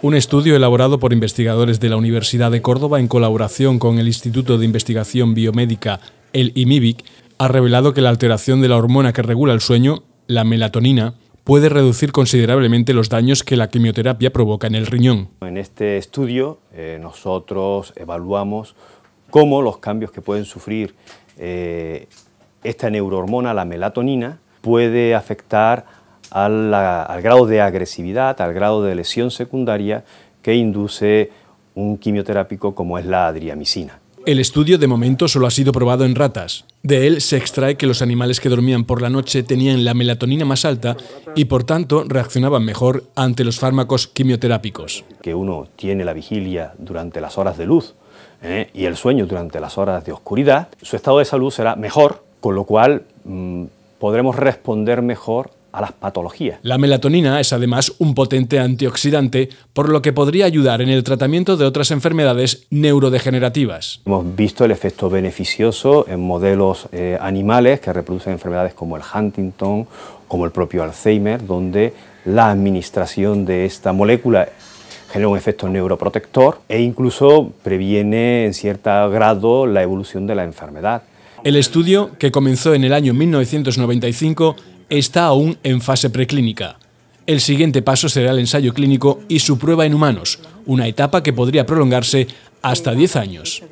Un estudio elaborado por investigadores de la Universidad de Córdoba en colaboración con el Instituto de Investigación Biomédica, el IMIBIC, ha revelado que la alteración de la hormona que regula el sueño, la melatonina, puede reducir considerablemente los daños que la quimioterapia provoca en el riñón. En este estudio eh, nosotros evaluamos cómo los cambios que pueden sufrir eh, esta neurohormona, la melatonina, puede afectar al, grado de agresividad, al grado de lesión secundaria que induce un quimioterápico como es la adriamicina. El estudio de momento solo ha sido probado en ratas. De él se extrae que los animales que dormían por la noche tenían la melatonina más alta y por tanto reaccionaban mejor ante los fármacos quimioterápicos. Que uno tiene la vigilia durante las horas de luz ¿eh? y el sueño durante las horas de oscuridad, su estado de salud será mejor, con lo cual mm, podremos responder mejor a las patologías. La melatonina es además un potente antioxidante, por lo que podría ayudar en el tratamiento de otras enfermedades neurodegenerativas. Hemos visto el efecto beneficioso en modelos eh, animales que reproducen enfermedades como el Huntington, como el propio Alzheimer, donde la administración de esta molécula genera un efecto neuroprotector e incluso previene en cierto grado la evolución de la enfermedad. El estudio, que comenzó en el año 1995, está aún en fase preclínica. El siguiente paso será el ensayo clínico y su prueba en humanos, una etapa que podría prolongarse hasta 10 años.